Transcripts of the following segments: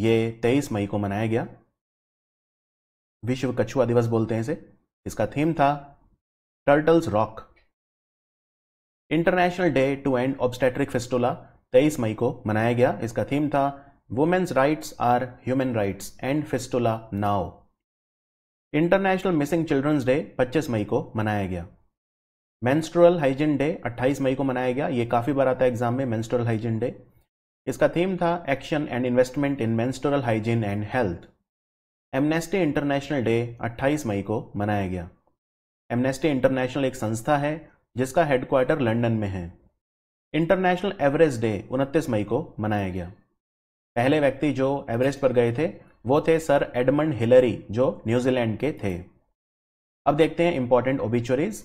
ये 23 मई को मनाया गया विश्व कछुआ दिवस बोलते हैं इसे इसका थीम था turtles rock international day to end obstetric fistula 23 मई को मनाया गया इसका थीम था women's rights are human rights end fistula now international missing children's day 25 मई को मनाया गया मेंस्ट्रुअल हाइजीन डे 28 मई को मनाया गया ये काफ़ी बार आता है एग्जाम में मेंस्ट्रुअल हाइजीन डे इसका थीम था action and investment in menstrual hygiene and health Amnesty International day 28 मई को मनाया गया एमनेस्टी इंटरनेशनल एक संस्था है जिसका हेडक्वार्टर लंदन में है इंटरनेशनल एवरेस्ट डे 29 मई को मनाया गया पहले व्यक्ति जो एवरेस्ट पर गए थे वो थे सर एडमंड हिलरी जो न्यूजीलैंड के थे अब देखते हैं इंपॉर्टेंट ओबिचुरीज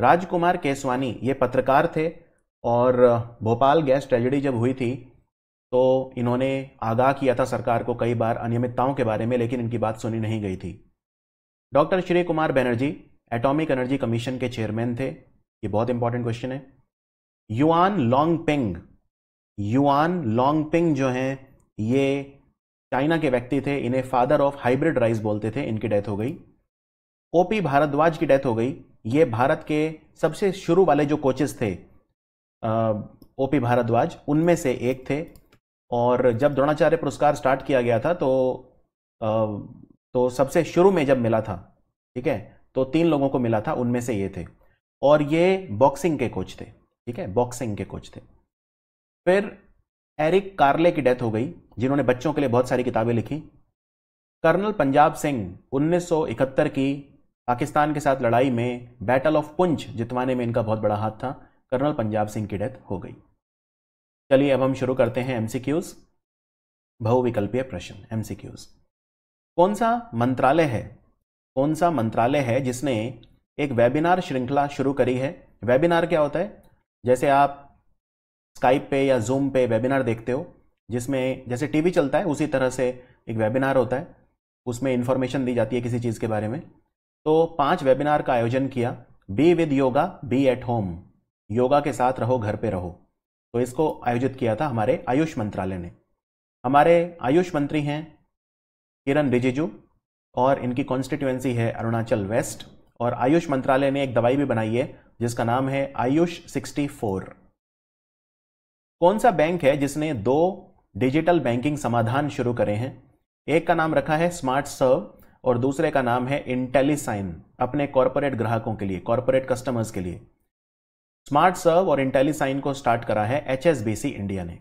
राजकुमार केसवानी ये पत्रकार थे और भोपाल गैस ट्रेजिडी जब हुई थी तो इन्होंने आगाह किया था सरकार को कई बार अनियमितताओं के बारे में लेकिन इनकी बात सुनी नहीं गई थी doctor Shri Kumar Banerjee atomic energy commission के चेयरमैन थे ये बहुत इंपॉर्टेंट क्वेश्चन है Yuan Long Ping Yuan Long Ping जो हैं ये चाइना के व्यक्ति थे इन्हें फादर ऑफ हाइब्रिड राइस बोलते थे इनकी डेथ हो गई ओपी भारद्वाज की डेथ हो गई ये भारत के सबसे शुरू वाले जो कोचेस थे ओपी भारद्वाज उनमें से एक थे और जब द्रोणाचार्य पुरस्कार स्टार्ट किया गया था तो तो सबसे शुरू में जब मिला था ठीक है तो तीन लोगों को मिला था उनमें से ये थे और ये बॉक्सिंग के कोच थे ठीक है बॉक्सिंग के कोच थे फिर एरिक कार्ले की डेथ हो गई जिन्होंने बच्चों के लिए बहुत सारी किताबें लिखी कर्नल पंजाब सिंह 1971 की पाकिस्तान के साथ लड़ाई में बैटल ऑफ पुंछ जितवाने में इनका बहुत बड़ा हाथ था कर्नल पंजाब सिंह की डेथ हो गई चलिए अब हम शुरू करते हैं एमसीक्यूज बहुविकल्पीय प्रश्न एमसीक्यूज कौन सा मंत्रालय है कौन सा मंत्रालय है जिसने एक वेबिनार श्रृंखला शुरू करी है वेबिनार क्या होता है जैसे आप स्काइप पे या जूम पे वेबिनार देखते हो जिसमें जैसे टीवी चलता है उसी तरह से एक वेबिनार होता है उसमें इंफॉर्मेशन दी जाती है किसी चीज़ के बारे में तो पांच वेबिनार का आयोजन किया be with yoga be at home yoga के साथ रहो घर पे रहो तो इसको आयोजित किया था हमारे आयुष मंत्रालय ने हमारे आयुष मंत्री हैं किरण रिजिजू और इनकी कॉन्स्टिट्यूएंसी है अरुणाचल वेस्ट और आयुष मंत्रालय ने एक दवाई भी बनाई है जिसका नाम है आयुष 64 कौन सा बैंक है जिसने दो डिजिटल बैंकिंग समाधान शुरू करे हैं एक का नाम रखा है स्मार्ट सर्व और दूसरे का नाम है इंटेलिसाइन अपने कॉरपोरेट ग्राहकों के लिए कॉरपोरेट कस्टमर्स के लिए स्मार्ट सर्व और इंटेलीसाइन को स्टार्ट करा है एच इंडिया ने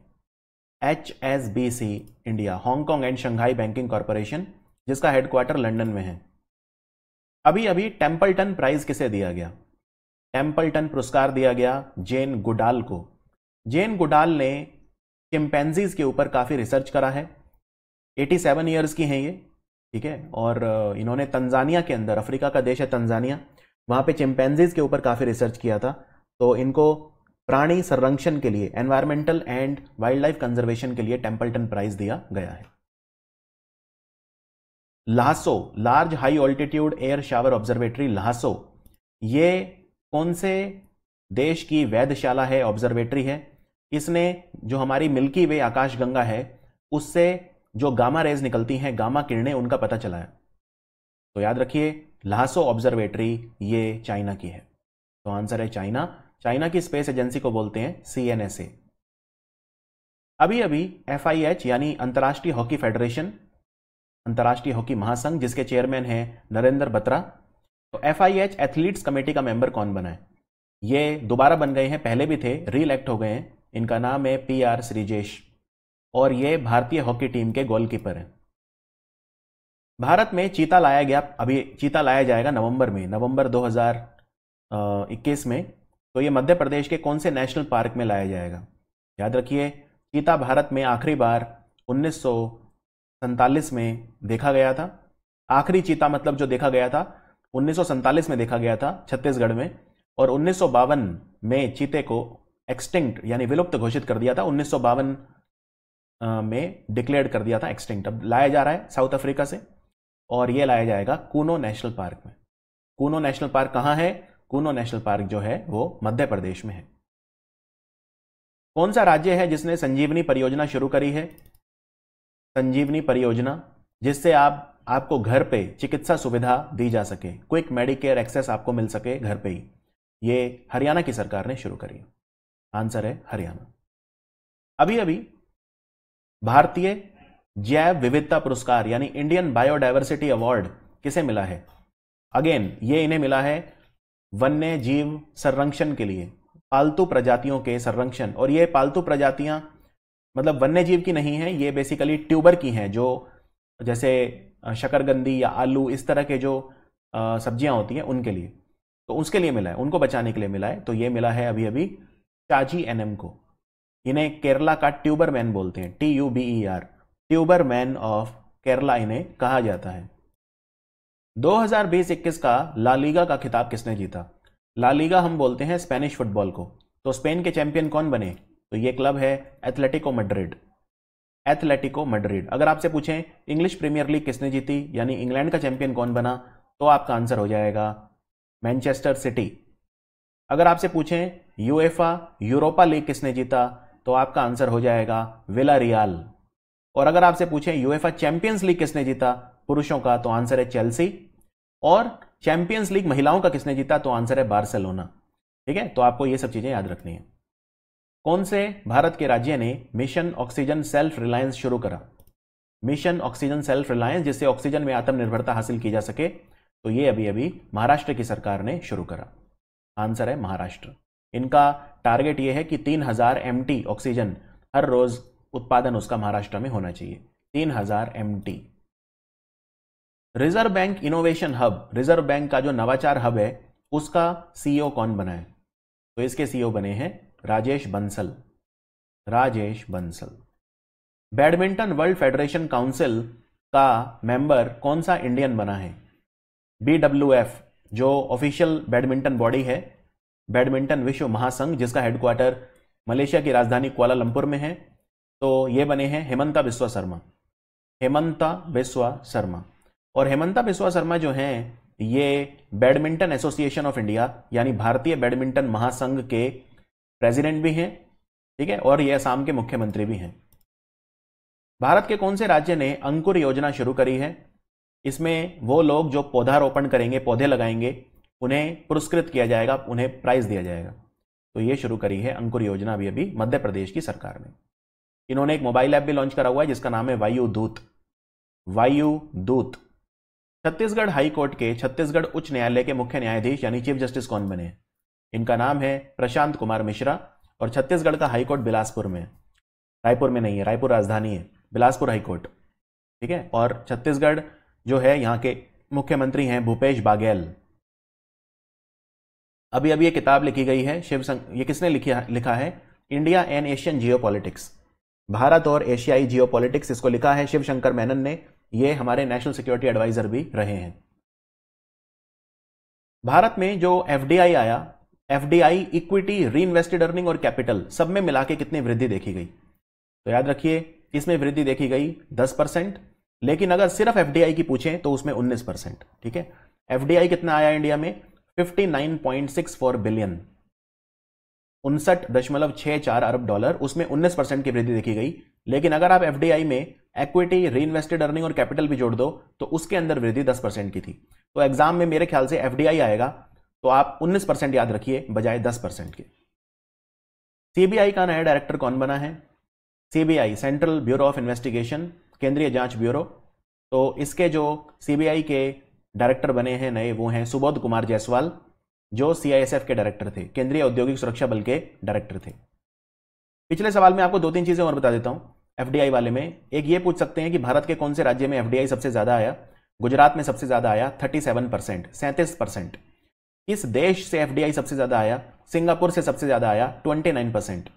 H India Hongkong and Shanghai banking corporation जिसका हेडक्वार्टर लंदन में है अभी अभी टेम्पलटन प्राइज किसे दिया गया टेम्पलटन पुरस्कार दिया गया जेन गुडाल को जेन गुडाल ने चिंपैनजीज के ऊपर काफ़ी रिसर्च करा है 87 सेवन ईयर्स की हैं ये ठीक है और इन्होंने तंजानिया के अंदर अफ्रीका का देश है तंजानिया वहां पे चिंपैनजीज के ऊपर काफ़ी रिसर्च किया था तो इनको प्राणी संरक्षण के लिए environmental and wild life conservation के लिए टेम्पल्टन प्राइज दिया गया है LHAASO large high altitude air shower observatory LHAASO ये कौन से देश की वैधशाला है ऑब्जर्वेटरी है इसने जो हमारी मिल्की वे आकाशगंगा है उससे जो गामा रेज निकलती हैं गामा किरणें उनका पता चला है तो याद रखिए लासो ऑब्जर्वेटरी ये चाइना की है तो आंसर है चाइना चाइना की स्पेस एजेंसी को बोलते हैं सी अभी अभी एफ यानी अंतर्राष्ट्रीय हॉकी फेडरेशन अंतर्राष्ट्रीय हॉकी महासंघ जिसके चेयरमैन हैं नरेंद्र बत्रा तो एफ एथलीट्स कमेटी का मेंबर कौन बना है ये दोबारा बन गए हैं पहले भी थे री इलेक्ट हो गए हैं इनका नाम है पी आर श्रीजेश और ये भारतीय हॉकी टीम के गोलकीपर हैं भारत में चीता लाया गया अभी चीता लाया जाएगा नवंबर में नवंबर 2021 में तो ये मध्य प्रदेश के कौन से नेशनल पार्क में लाया जाएगा याद रखिए चीता भारत में आखिरी बार उन्नीस में देखा गया था आखिरी चीता मतलब जो देखा गया था उन्नीस में देखा गया था छत्तीसगढ़ में और उन्नीस में चीते को एक्सटिंक्ट यानी विलुप्त घोषित कर दिया था उन्नीस में डिक्लेयर कर दिया था एक्सटिंक्ट अब लाया जा रहा है साउथ अफ्रीका से और ये लाया जाएगा कूनो नेशनल पार्क में कूनो नेशनल पार्क कहाँ है कूनो नेशनल पार्क जो है वो मध्य प्रदेश में है कौन सा राज्य है जिसने संजीवनी परियोजना शुरू करी है संजीवनी परियोजना जिससे आप आपको घर पे चिकित्सा सुविधा दी जा सके क्विक मेडिकेयर एक्सेस आपको मिल सके घर पे ही ये हरियाणा की सरकार ने शुरू करी आंसर है हरियाणा अभी अभी भारतीय जैव विविधता पुरस्कार यानी इंडियन बायोडाइवर्सिटी अवार्ड किसे मिला है अगेन ये इन्हें मिला है वन्य जीव संरक्षण के लिए पालतू प्रजातियों के संरक्षण और ये पालतू प्रजातियां मतलब वन्य जीव की नहीं है ये बेसिकली ट्यूबर की हैं जो जैसे शकरगंदी या आलू इस तरह के जो सब्जियां होती हैं उनके लिए तो उसके लिए मिला है उनको बचाने के लिए मिला है तो ये मिला है अभी अभी चाजी एनएम को इन्हें केरला का ट्यूबर मैन बोलते हैं T U B E R tuber man of Kerala इन्हें कहा जाता है 2020-21 का लालीगा का खिताब किसने जीता लालीगा हम बोलते हैं स्पेनिश फुटबॉल को तो स्पेन के चैंपियन कौन बने तो ये क्लब है एथलेटिको मैड्रिड एथलेटिको मैड्रिड अगर आपसे पूछें इंग्लिश प्रीमियर लीग किसने जीती यानी इंग्लैंड का चैंपियन कौन बना तो आपका आंसर हो जाएगा मैनचेस्टर सिटी अगर आपसे पूछें यूएफा यूरोपा लीग किसने जीता तो आपका आंसर हो जाएगा विला रियाल और अगर आपसे पूछें यूएफा चैंपियंस लीग किसने जीता पुरुषों का तो आंसर है चेल्सी और चैंपियंस लीग महिलाओं का किसने जीता तो आंसर है बार्सिलोना ठीक है तो आपको ये सब चीजें याद रखनी है कौन से भारत के राज्य ने मिशन ऑक्सीजन सेल्फ रिलायंस शुरू करा मिशन ऑक्सीजन सेल्फ रिलायंस जिससे ऑक्सीजन में आत्मनिर्भरता हासिल की जा सके तो ये अभी अभी महाराष्ट्र की सरकार ने शुरू करा आंसर है महाराष्ट्र इनका टारगेट यह है कि 3000 हजार ऑक्सीजन हर रोज उत्पादन उसका महाराष्ट्र में होना चाहिए 3000 हजार reserve bank innovation hub reserve bank का जो नवाचार हब है उसका सीईओ e कौन बना है तो इसके सीईओ e बने हैं Rajesh Bansal Rajesh Bansal badminton world federation council का मेंबर कौन सा इंडियन बना है बीडब्ल्यूएफ जो ऑफिशियल बैडमिंटन बॉडी है बैडमिंटन विश्व महासंघ जिसका हेडक्वार्टर मलेशिया की राजधानी कुआलालंपुर में है तो ये बने हैं हेमंता बिस्वा शर्मा हेमंता बिस्वा शर्मा और हेमंता बिस्वा शर्मा जो हैं ये बैडमिंटन एसोसिएशन ऑफ इंडिया यानी भारतीय बैडमिंटन महासंघ के प्रेसिडेंट भी हैं ठीक है और ये असम के मुख्यमंत्री भी हैं भारत के कौन से राज्य ने अंकुर योजना शुरू करी है इसमें वो लोग जो पौधारोपण करेंगे पौधे लगाएंगे उन्हें पुरस्कृत किया जाएगा उन्हें प्राइज दिया जाएगा तो ये शुरू करी है अंकुर योजना भी अभी मध्य प्रदेश की सरकार ने इन्होंने एक मोबाइल ऐप भी लॉन्च करा हुआ है जिसका नाम है वायु दूत वायु दूत छत्तीसगढ़ हाई कोर्ट के छत्तीसगढ़ उच्च न्यायालय के मुख्य न्यायाधीश यानी चीफ जस्टिस कौन बने इनका नाम है प्रशांत कुमार मिश्रा और छत्तीसगढ़ का हाईकोर्ट बिलासपुर में रायपुर में नहीं है रायपुर राजधानी है बिलासपुर हाईकोर्ट ठीक है और छत्तीसगढ़ जो है यहाँ के मुख्यमंत्री हैं भूपेश बाघेल अभी अभी ये किताब लिखी गई है शिव संघ ये किसने लिखा लिखा है India and Asian geo Bharat और एशियाई जियो इसको लिखा है शिवशंकर मेनन ने ये हमारे नेशनल सिक्योरिटी एडवाइज़र भी रहे हैं भारत में जो एफ आया F equity reinvested earning और कैपिटल सब में मिला के कितनी वृद्धि देखी गई तो याद रखिए इसमें वृद्धि देखी गई 10 परसेंट लेकिन अगर सिर्फ एफ की पूछें तो उसमें 19 परसेंट ठीक है एफ कितना आया इंडिया में 59.64 बिलियन उनसठ दशमलव छह चार अरब डॉलर उसमें 19 परसेंट की वृद्धि देखी गई लेकिन अगर आप एफ में एक्विटी री इन्वेस्टेड अर्निंग और कैपिटल भी जोड़ दो तो उसके अंदर वृद्धि 10 परसेंट की थी तो एग्जाम में मेरे ख्याल से एफडीआई आएगा तो आप 19 परसेंट याद रखिए बजाय 10 परसेंट के सीबीआई का नया डायरेक्टर कौन बना है CBI central bureau of investigation केंद्रीय जांच ब्यूरो तो इसके जो सीबीआई के डायरेक्टर बने हैं नए वो हैं सुबोध कुमार जायसवाल जो सीआईएसएफ के डायरेक्टर थे केंद्रीय औद्योगिक सुरक्षा बल के डायरेक्टर थे पिछले सवाल में आपको दो तीन चीज़ें और बता देता हूं एफडीआई वाले में एक ये पूछ सकते हैं कि भारत के कौन से राज्य में एफडीआई सबसे ज़्यादा आया गुजरात में सबसे ज़्यादा आया थर्टी सेवन परसेंट सैंतीस परसेंट किस देश से एफडीआई सबसे ज़्यादा आया सिंगापुर से सबसे ज़्यादा आया ट्वेंटी नाइन परसेंट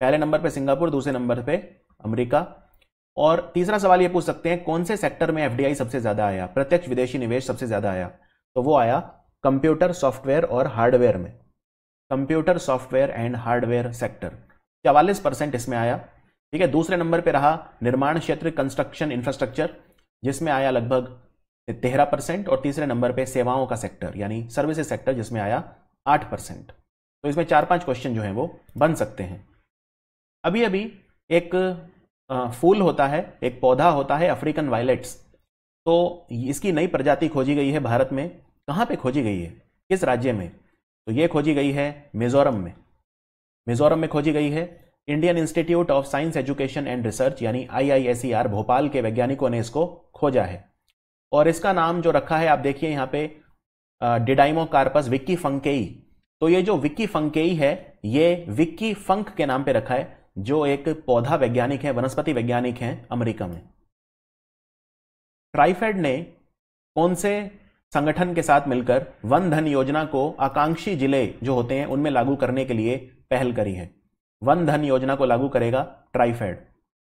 पहले नंबर पर सिंगापुर दूसरे नंबर पर अमरीका और तीसरा सवाल ये पूछ सकते हैं कौन से सेक्टर में एफडीआई सबसे ज़्यादा आया प्रत्यक्ष विदेशी निवेश सबसे ज़्यादा आया तो वो आया कंप्यूटर सॉफ्टवेयर और हार्डवेयर में computer software and hardware sector चवालीस परसेंट इसमें आया ठीक है दूसरे नंबर पे रहा निर्माण क्षेत्र कंस्ट्रक्शन इंफ्रास्ट्रक्चर जिसमें आया लगभग तेरह परसेंट और तीसरे नंबर पे सेवाओं का सेक्टर यानी सर्विसेज सेक्टर जिसमें आया आठ परसेंट तो इसमें चार पांच क्वेश्चन जो है वो बन सकते हैं अभी अभी एक फूल होता है एक पौधा होता है अफ्रीकन वायलेट्स तो इसकी नई प्रजाति खोजी गई है भारत में कहाँ पे खोजी गई है किस राज्य में तो ये खोजी गई है मिजोरम में मिजोरम में खोजी गई है Indian Institute of Science Education and Research यानी आई e भोपाल के वैज्ञानिकों ने इसको खोजा है और इसका नाम जो रखा है आप देखिए यहाँ पे डिडाइमो कार्पस विक्की फंकेई तो ये जो विक्की फंकेई है ये विक्की फंक के नाम पे रखा है जो एक पौधा वैज्ञानिक है वनस्पति वैज्ञानिक है अमेरिका में ट्राइफेड ने कौन से संगठन के साथ मिलकर वन धन योजना को आकांक्षी जिले जो होते हैं उनमें लागू करने के लिए पहल करी है वन धन योजना को लागू करेगा ट्राइफेड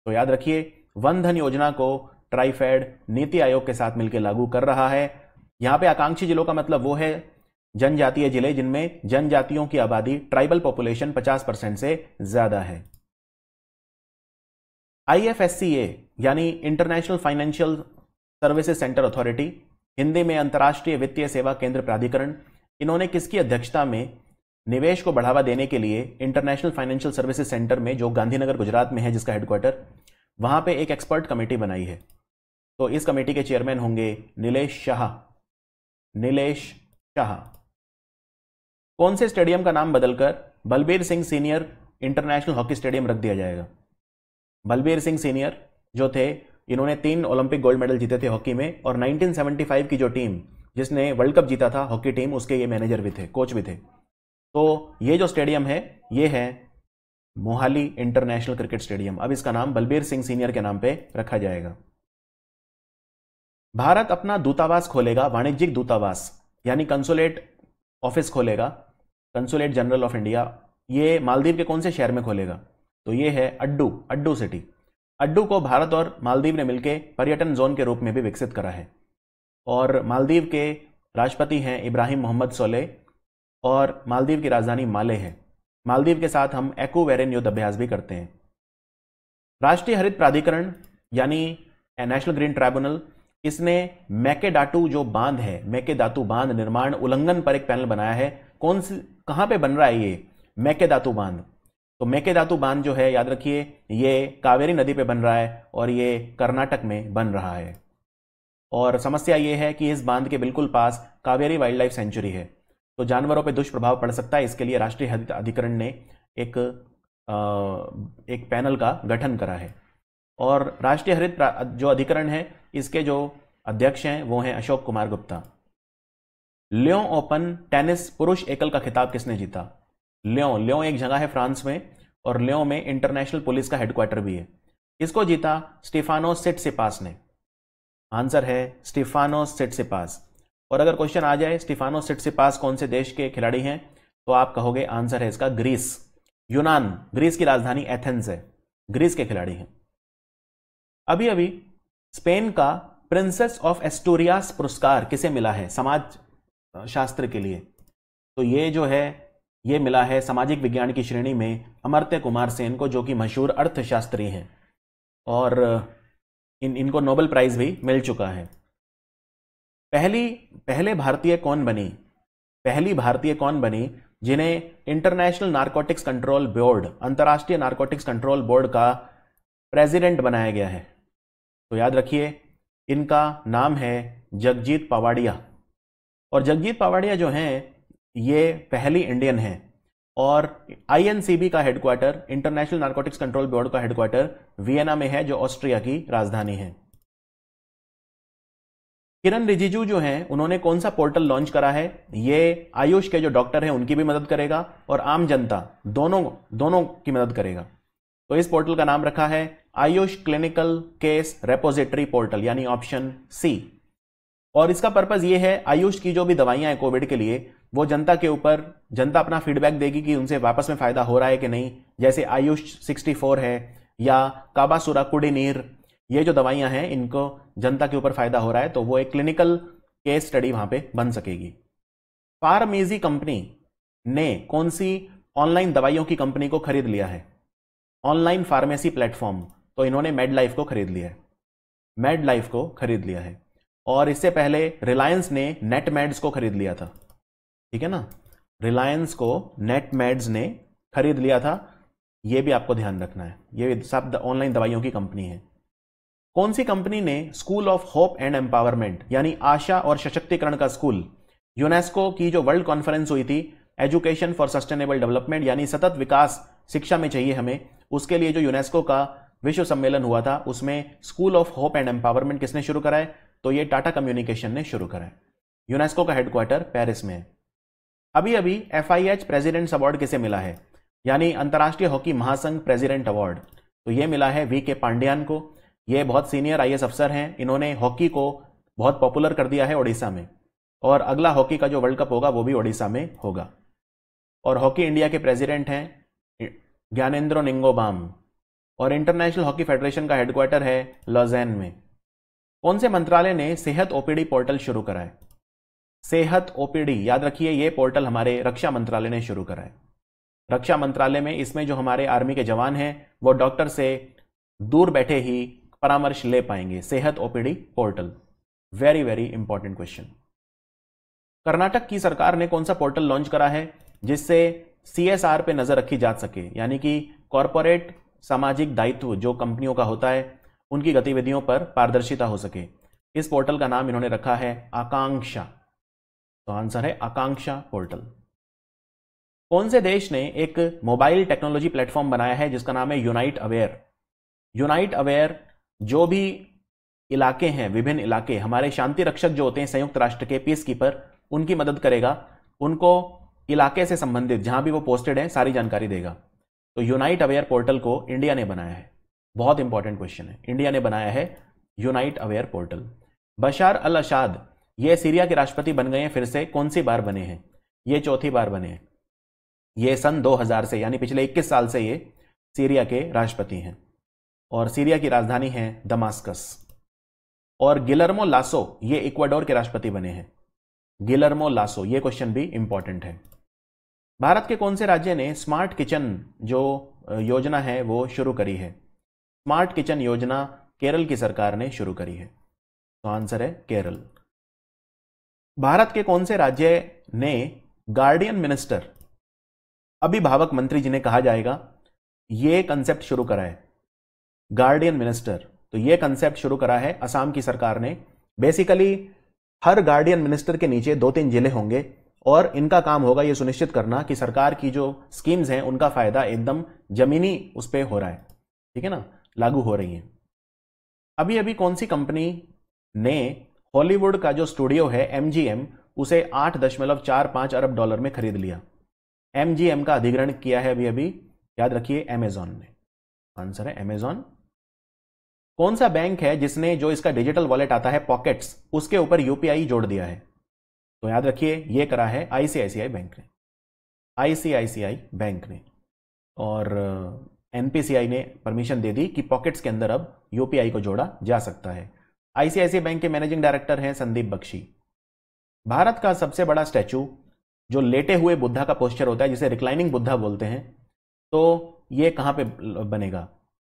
तो याद रखिए वन धन योजना को ट्राइफेड नीति आयोग के साथ मिलकर लागू कर रहा है यहां पे आकांक्षी जिलों का मतलब वो है जनजातीय जिले जिनमें जनजातियों की आबादी ट्राइबल पॉपुलेशन 50 परसेंट से ज्यादा है आई यानी international financial services centre authority Hindi में अंतर्राष्ट्रीय वित्तीय सेवा केंद्र प्राधिकरण इन्होंने किसकी अध्यक्षता में निवेश को बढ़ावा देने के लिए इंटरनेशनल फाइनेंशियल सर्विसेज सेंटर में जो गांधीनगर गुजरात में है जिसका हेडक्वार्टर वहां पे एक एक्सपर्ट कमेटी बनाई है तो इस कमेटी के चेयरमैन होंगे नीलेश शाह नीलेश शाह कौन से स्टेडियम का नाम बदलकर Balbir Singh senior international hockey stadium रख दिया जाएगा बलबीर सिंह सीनियर जो थे इन्होंने तीन ओलंपिक गोल्ड मेडल जीते थे हॉकी में और 1975 की जो टीम जिसने वर्ल्ड कप जीता था हॉकी टीम उसके ये मैनेजर भी थे कोच भी थे तो ये जो स्टेडियम है ये है मोहाली इंटरनेशनल क्रिकेट स्टेडियम अब इसका नाम बलबीर सिंह सीनियर के नाम पे रखा जाएगा भारत अपना दूतावास खोलेगा वाणिज्यिक दूतावास यानी कंसुलेट ऑफिस खोलेगा कंसुलेट जनरल ऑफ इंडिया ये मालदीव के कौन से शहर में खोलेगा तो ये है अड्डू अड्डू सिटी अड्डू को भारत और मालदीव ने मिलकर पर्यटन जोन के रूप में भी विकसित करा है और मालदीव के राष्ट्रपति हैं इब्राहिम मोहम्मद सोले और मालदीव की राजधानी माले है मालदीव के साथ हम एक्ोवेरन युद्ध अभ्यास भी करते हैं राष्ट्रीय हरित प्राधिकरण यानी नेशनल ग्रीन ट्राइब्यूनल इसने मैकेडाटू जो बांध है दातु बांध निर्माण उल्लंघन पर एक पैनल बनाया है कौन सी कहाँ पे बन रहा है ये दातु बांध तो मेकेदातु बांध जो है याद रखिए ये कावेरी नदी पे बन रहा है और ये कर्नाटक में बन रहा है और समस्या ये है कि इस बांध के बिल्कुल पास कावेरी वाइल्ड लाइफ सेंचुरी है तो जानवरों पर दुष्प्रभाव पड़ सकता है इसके लिए राष्ट्रीय हरित अधिकरण ने एक आ, एक पैनल का गठन करा है और राष्ट्रीय हरित जो अधिकरण है इसके जो अध्यक्ष हैं वो हैं Ashok Kumar Gupta Leo open tennis पुरुष एकल का खिताब किसने जीता ल्यों ल्यों एक जगह है फ्रांस में और ल्यों में इंटरनेशनल पुलिस का हेडक्वार्टर भी है इसको जीता स्टेफानो सेट से पास ने आंसर है स्टेफानो सेट से पास और अगर क्वेश्चन आ जाए स्टेफानो सेट से पास कौन से देश के खिलाड़ी हैं तो आप कहोगे आंसर है इसका ग्रीस यूनान ग्रीस की राजधानी एथेंस है ग्रीस के खिलाड़ी हैं अभी अभी स्पेन का प्रिंसेस ऑफ एस्टोरियास पुरस्कार किसे मिला है समाज शास्त्र के लिए तो ये जो है ये मिला है सामाजिक विज्ञान की श्रेणी में अमर्त्य कुमार सेन को जो कि मशहूर अर्थशास्त्री हैं और इन इनको नोबेल प्राइज़ भी मिल चुका है पहली पहले भारतीय कौन बनी पहली भारतीय कौन बनी जिन्हें इंटरनेशनल नारकोटिक्स कंट्रोल बोर्ड अंतर्राष्ट्रीय नारकोटिक्स कंट्रोल बोर्ड का प्रेसिडेंट बनाया गया है तो याद रखिए इनका नाम है जगजीत पावाड़िया और जगजीत पावाड़िया जो हैं ये पहली इंडियन है और आईएनसीबी का headquarter international narcotics control board का हेडक्वार्टर वियना में है जो ऑस्ट्रिया की राजधानी है किरण रिजिजू जो हैं उन्होंने कौन सा पोर्टल लॉन्च करा है ये आयुष के जो डॉक्टर हैं उनकी भी मदद करेगा और आम जनता दोनों दोनों की मदद करेगा तो इस पोर्टल का नाम रखा है Ayush clinical case repository portal यानी ऑप्शन सी और इसका पर्पज ये है आयुष की जो भी दवाइयां हैं कोविड के लिए वो जनता के ऊपर जनता अपना फीडबैक देगी कि उनसे वापस में फ़ायदा हो रहा है कि नहीं जैसे आयुष 64 है या काबासुरा कुडीनीर ये जो दवाइयां हैं इनको जनता के ऊपर फ़ायदा हो रहा है तो वो एक क्लिनिकल केस स्टडी वहां पे बन सकेगी फार्मेजी कंपनी ने कौन सी ऑनलाइन दवाइयों की कंपनी को खरीद लिया है ऑनलाइन फार्मेसी प्लेटफॉर्म तो इन्होंने मेड लाइफ को खरीद लिया है मेड लाइफ को खरीद लिया है और इससे पहले रिलायंस ने नेट मेड्स को खरीद लिया था ठीक है ना रिलायंस को नेट मेड्स ने खरीद लिया था यह भी आपको ध्यान रखना है यह सब ऑनलाइन दवाइयों की कंपनी है कौन सी कंपनी ने school of hope and empowerment यानी आशा और सशक्तिकरण का स्कूल यूनेस्को की जो वर्ल्ड कॉन्फ्रेंस हुई थी एजुकेशन फॉर सस्टेनेबल डेवलपमेंट यानी सतत विकास शिक्षा में चाहिए हमें उसके लिए जो यूनेस्को का विश्व सम्मेलन हुआ था उसमें school of hope and empowerment किसने शुरू कराए तो ये टाटा कम्युनिकेशन ने शुरू कराए यूनेस्को का हेडक्वार्टर पेरिस में है अभी अभी F I H president's award किसे मिला है यानी अंतर्राष्ट्रीय हॉकी महासंघ प्रेजिडेंट अवार्ड तो ये मिला है वी के पांड्यान को ये बहुत सीनियर आई अफसर हैं इन्होंने हॉकी को बहुत पॉपुलर कर दिया है ओडिशा में और अगला हॉकी का जो वर्ल्ड कप होगा वो भी ओडिशा में होगा और हॉकी इंडिया के प्रेसिडेंट हैं ज्ञानेन्द्रो निंगोबाम और इंटरनेशनल हॉकी फेडरेशन का हेडक्वार्टर है लॉजैन में कौन से मंत्रालय ने सेहत ओपीडी पोर्टल शुरू कराया सेहत ओपीडी याद रखिए ये पोर्टल हमारे रक्षा मंत्रालय ने शुरू करा है रक्षा मंत्रालय में इसमें जो हमारे आर्मी के जवान हैं वो डॉक्टर से दूर बैठे ही परामर्श ले पाएंगे सेहत OPD portal very very important question Karnataka की सरकार ने कौन सा पोर्टल लॉन्च करा है जिससे सी एस आर पे नजर रखी जा सके यानी कि कॉरपोरेट सामाजिक दायित्व जो कंपनियों का होता है उनकी गतिविधियों पर पारदर्शिता हो सके इस पोर्टल का नाम इन्होंने रखा है आकांक्षा तो आंसर है आकांक्षा पोर्टल कौन से देश ने एक मोबाइल टेक्नोलॉजी प्लेटफॉर्म बनाया है जिसका नाम है यूनाइट अवेयर यूनाइट अवेयर जो भी इलाके हैं विभिन्न इलाके हमारे शांति रक्षक जो होते हैं संयुक्त राष्ट्र के पीस कीपर उनकी मदद करेगा उनको इलाके से संबंधित जहां भी वो पोस्टेड हैं सारी जानकारी देगा तो यूनाइट अवेयर पोर्टल को इंडिया ने बनाया है बहुत इंपॉर्टेंट क्वेश्चन है इंडिया ने बनाया है unite aware portal Bashar al Assad ये सीरिया के राष्ट्रपति बन गए हैं फिर से कौन सी बार बने हैं ये चौथी बार बने हैं ये सन 2000 से यानी पिछले 21 साल से ये सीरिया के राष्ट्रपति हैं और सीरिया की राजधानी है दमास्कस और गिलर्मो लासो ये इक्वाडोर के राष्ट्रपति बने हैं गिलर्मो लासो ये क्वेश्चन भी इंपॉर्टेंट है भारत के कौन से राज्य ने स्मार्ट किचन जो योजना है वो शुरू करी है स्मार्ट किचन योजना केरल की सरकार ने शुरू करी है तो आंसर है केरल भारत के कौन से राज्य ने गार्डियन मिनिस्टर अभिभावक मंत्री जिन्हें कहा जाएगा यह कंसेप्ट शुरू करा है गार्डियन मिनिस्टर तो यह कंसेप्ट शुरू करा है असम की सरकार ने बेसिकली हर गार्डियन मिनिस्टर के नीचे दो तीन जिले होंगे और इनका काम होगा यह सुनिश्चित करना कि सरकार की जो स्कीम्स हैं उनका फायदा एकदम जमीनी उस पर हो रहा है ठीक है ना लागू हो रही है अभी अभी कौन सी कंपनी ने हॉलीवुड का जो स्टूडियो है एमजीएम उसे आठ दशमलव चार पांच अरब डॉलर में खरीद लिया एमजीएम का अधिग्रहण किया है अभी अभी याद रखिए एमेजॉन ने आंसर है एमेजॉन कौन सा बैंक है जिसने जो इसका डिजिटल वॉलेट आता है पॉकेट्स उसके ऊपर यूपीआई जोड़ दिया है तो याद रखिए ये करा है आईसीआईसीआई बैंक ने आईसीआईसीआई बैंक ने और एनपीसीआई ने परमिशन दे दी कि पॉकेट्स के अंदर अब यूपीआई को जोड़ा जा सकता है आईसीआईसी बैंक के मैनेजिंग डायरेक्टर हैं संदीप बख्शी भारत का सबसे बड़ा स्टैचू जो लेटे हुए बुद्धा का पोस्चर होता है जिसे रिक्लाइनिंग बुद्धा बोलते हैं तो ये कहाँ पे बनेगा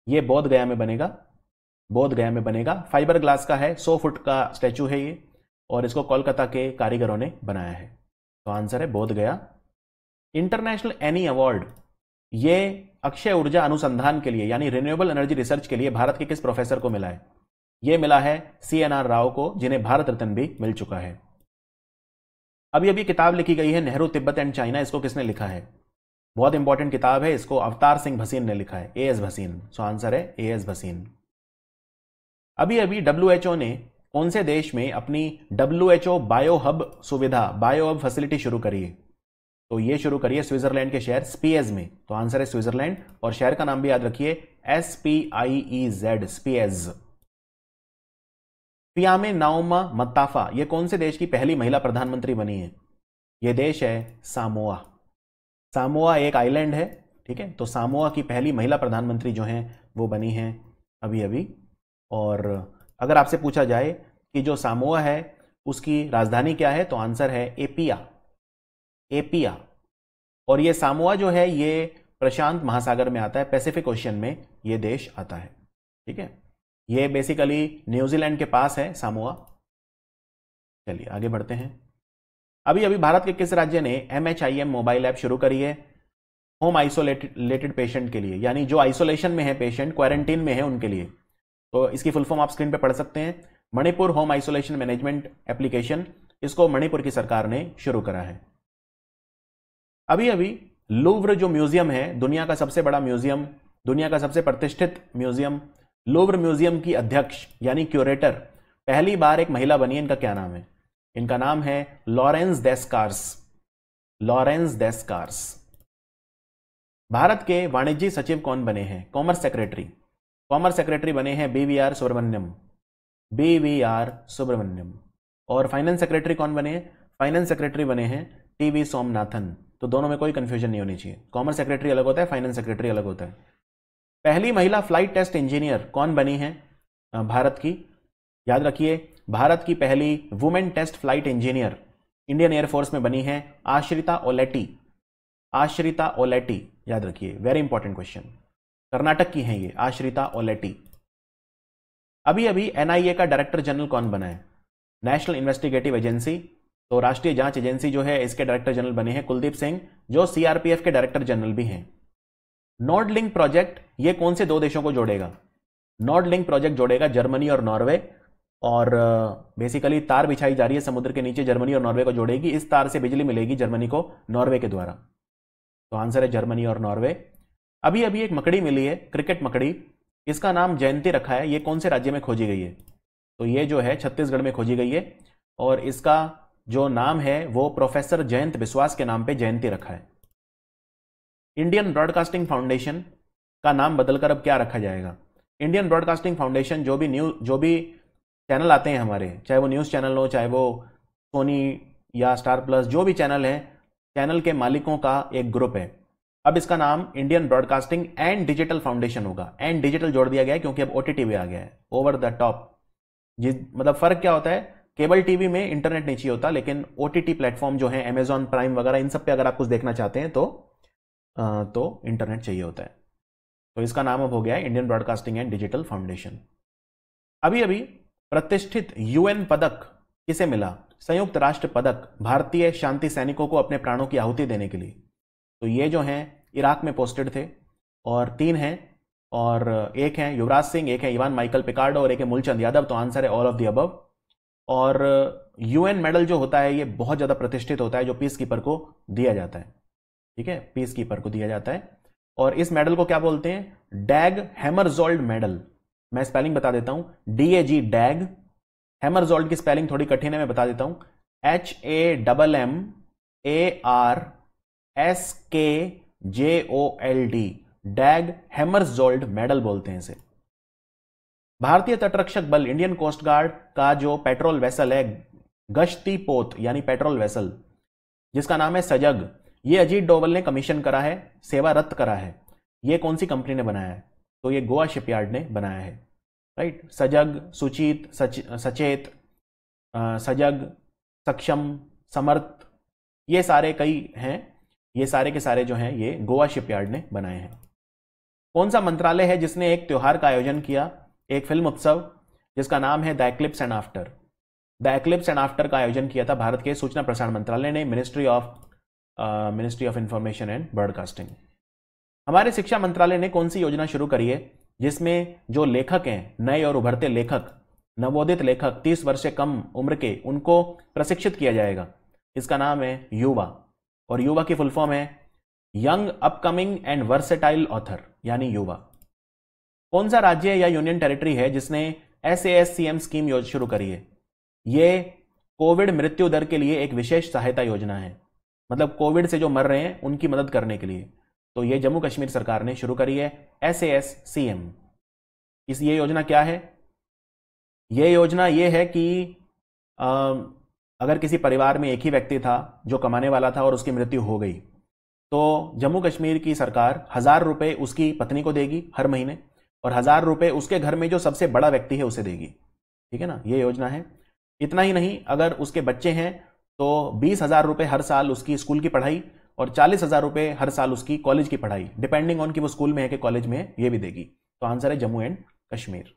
ये बौद्ध गया में बनेगा बौद्ध गया में बनेगा फाइबर ग्लास का है सौ फुट का स्टैचू है ये और इसको कोलकाता के कारीगरों ने बनाया है तो आंसर है बोध गया इंटरनेशनल एनी अवार्ड ये अक्षय ऊर्जा अनुसंधान के लिए यानी रिन्यूएबल एनर्जी रिसर्च के लिए भारत के किस प्रोफेसर को मिला है ये मिला है सी एन आर राव को जिन्हें भारत रत्न भी मिल चुका है अभी अभी किताब लिखी गई है नेहरू तिब्बत एंड चाइना इसको किसने लिखा है बहुत इंपॉर्टेंट किताब है इसको अवतार सिंह भसीन ने लिखा है A S Bhasin so answer है ए एस भसीन अभी अभी डब्ल्यू ने कौन से देश में अपनी W H O bio hub सुविधा बायो हब फैसिलिटी शुरू करी है तो ये शुरू करिए स्विट्जरलैंड के शहर स्पीएज में तो आंसर है स्विट्जरलैंड और शहर का नाम भी याद रखिए S P I E Z Spiez Fiame Naomi Mataafa ये कौन से देश की पहली महिला प्रधानमंत्री बनी है ये देश है सामोआ सामोआ एक आइलैंड है ठीक है तो सामोआ की पहली महिला प्रधानमंत्री जो है वो बनी है अभी अभी और अगर आपसे पूछा जाए कि जो सामोआ है उसकी राजधानी क्या है तो आंसर है एपिया एपिया और ये सामोआ जो है ये प्रशांत महासागर में आता है पैसिफिक ओशियन में ये देश आता है ठीक है ये बेसिकली न्यूजीलैंड के पास है सामोआ चलिए आगे बढ़ते हैं अभी अभी भारत के किस राज्य ने M H I M mobile app शुरू करी है होम आइसोलेटेड पेशेंट के लिए यानी जो आइसोलेशन में है पेशेंट क्वारंटीन में है उनके लिए तो इसकी फुल फॉर्म आप स्क्रीन पे पढ़ सकते हैं Manipur home isolation management application इसको मणिपुर की सरकार ने शुरू करा है अभी अभी लूव्र जो म्यूजियम है दुनिया का सबसे बड़ा म्यूजियम दुनिया का सबसे प्रतिष्ठित म्यूजियम लोवर म्यूजियम की अध्यक्ष यानी क्यूरेटर पहली बार एक महिला बनी इनका क्या नाम है इनका नाम है Lawrence Descars Lawrence Descars Bharat के वाणिज्य सचिव कौन बने हैं कॉमर्स सेक्रेटरी कॉमर्स सेक्रेटरी बने हैं B V R Subrahmanyam B V R Subrahmanyam और फाइनेंस सेक्रेटरी कौन बने हैं फाइनेंस सेक्रेटरी बने हैं टी वी सोमनाथन तो दोनों में कोई कंफ्यूजन नहीं होनी चाहिए कॉमर्स सेक्रेटरी अलग होता है फाइनेंस सेक्रेटरी अलग होता है पहली महिला फ्लाइट टेस्ट इंजीनियर कौन बनी है भारत की याद रखिए भारत की पहली women test flight engineer Indian air force में बनी है आश्रिता ओलेटी आश्रिता ओलेटी याद रखिए वेरी इंपॉर्टेंट क्वेश्चन कर्नाटक की है ये आश्रिता ओलेटी अभी अभी एनआईए का डायरेक्टर जनरल कौन बना है नेशनल इन्वेस्टिगेटिव एजेंसी तो राष्ट्रीय जांच एजेंसी जो है इसके डायरेक्टर जनरल बने हैं कुलदीप सिंह जो सीआरपीएफ के डायरेक्टर जनरल भी हैं नॉर्ड लिंक प्रोजेक्ट ये कौन से दो देशों को जोड़ेगा नॉर्ड लिंक प्रोजेक्ट जोड़ेगा जर्मनी और नॉर्वे और बेसिकली uh, तार बिछाई जा रही है समुद्र के नीचे जर्मनी और नॉर्वे को जोड़ेगी इस तार से बिजली मिलेगी जर्मनी को नॉर्वे के द्वारा तो आंसर है जर्मनी और नॉर्वे अभी अभी एक मकड़ी मिली है क्रिकेट मकड़ी इसका नाम जयंती रखा है ये कौन से राज्य में खोजी गई है तो ये जो है छत्तीसगढ़ में खोजी गई है और इसका जो नाम है वो प्रोफेसर जयंत विश्वास के नाम पे जयंती रखा है इंडियन ब्रॉडकास्टिंग फाउंडेशन का नाम बदलकर अब क्या रखा जाएगा इंडियन ब्रॉडकास्टिंग फाउंडेशन जो भी न्यूज जो भी चैनल आते हैं हमारे चाहे वो न्यूज़ चैनल हो चाहे वो सोनी या स्टार प्लस जो भी चैनल है चैनल के मालिकों का एक ग्रुप है अब इसका नाम Indian broadcasting and digital foundation होगा एंड डिजिटल जोड़ दिया गया है क्योंकि अब ओ भी आ गया है ओवर द टॉप जिस मतलब फ़र्क क्या होता है केबल टीवी में इंटरनेट नहीं चाहिए होता लेकिन ओ टी प्लेटफॉर्म जो है अमेजॉन प्राइम वगैरह इन सब पे अगर आप कुछ देखना चाहते हैं तो तो इंटरनेट चाहिए होता है तो इसका नाम अब हो गया है Indian broadcasting and digital foundation अभी अभी प्रतिष्ठित यूएन पदक किसे मिला संयुक्त राष्ट्र पदक भारतीय शांति सैनिकों को अपने प्राणों की आहुति देने के लिए तो ये जो हैं इराक में पोस्टेड थे और तीन हैं और एक हैं युवराज सिंह एक है इवान माइकल पिकार्डो और एक है मूलचंद यादव तो आंसर है ऑल ऑफ दी अबव और यूएन मेडल जो होता है ये बहुत ज़्यादा प्रतिष्ठित होता है जो पीस कीपर को दिया जाता है ठीक है पीस कीपर को दिया जाता है और इस मेडल को क्या बोलते हैं डैग हैमरजोल्ड मेडल मैं स्पेलिंग बता देता हूं डी ए जी डैग हैमरजोल्ड की स्पेलिंग थोड़ी कठिन है मैं बता देता हूं H A double M A R S K J O L D Dag Hammarskjold medal बोलते हैं इसे भारतीय तटरक्षक बल इंडियन कोस्ट गार्ड का जो पेट्रोल वेसल है गश्ती पोत यानी पेट्रोल वेसल जिसका नाम है सजग ये अजीत डोवल ने कमीशन करा है सेवा रद्द करा है ये कौन सी कंपनी ने बनाया है तो ये गोवा शिपयार्ड ने बनाया है राइट सजग सुचित सच, सचेत सजग सक्षम समर्थ ये सारे कई हैं ये सारे के सारे जो हैं ये गोवा शिपयार्ड ने बनाए हैं कौन सा मंत्रालय है जिसने एक त्यौहार का आयोजन किया एक फिल्म उत्सव जिसका नाम है the eclipse and after the eclipse and after का आयोजन किया था भारत के सूचना प्रसारण मंत्रालय ने ministry of ministry of information and broadcasting हमारे शिक्षा मंत्रालय ने कौन सी योजना शुरू करी है जिसमें जो लेखक हैं नए और उभरते लेखक नवोदित लेखक 30 वर्ष से कम उम्र के उनको प्रशिक्षित किया जाएगा इसका नाम है युवा और युवा की फुल फॉर्म है young upcoming and versatile author यानी युवा कौन सा राज्य या यूनियन टेरिटरी है जिसने S A S C M scheme शुरू करी है ये कोविड मृत्यु दर के लिए एक विशेष सहायता योजना है मतलब कोविड से जो मर रहे हैं उनकी मदद करने के लिए तो ये जम्मू कश्मीर सरकार ने शुरू करी है S A S C M इस ये योजना क्या है ये योजना ये है कि आ, अगर किसी परिवार में एक ही व्यक्ति था जो कमाने वाला था और उसकी मृत्यु हो गई तो जम्मू कश्मीर की सरकार हज़ार रुपये उसकी पत्नी को देगी हर महीने और हज़ार रुपये उसके घर में जो सबसे बड़ा व्यक्ति है उसे देगी ठीक है ना ये योजना है इतना ही नहीं अगर उसके बच्चे हैं तो बीस हज़ार रुपये हर साल उसकी स्कूल की पढ़ाई और चालीस हज़ार रुपये हर साल उसकी कॉलेज की पढ़ाई डिपेंडिंग ऑन कि वो स्कूल में है कि कॉलेज में है ये भी देगी तो आंसर है जम्मू एंड कश्मीर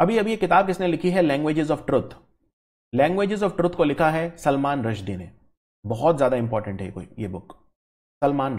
अभी अभी ये किताब किसने लिखी है languages of truth languages of truth को लिखा है सलमान रशदी ने बहुत ज़्यादा इंपॉर्टेंट है ये बुक सलमान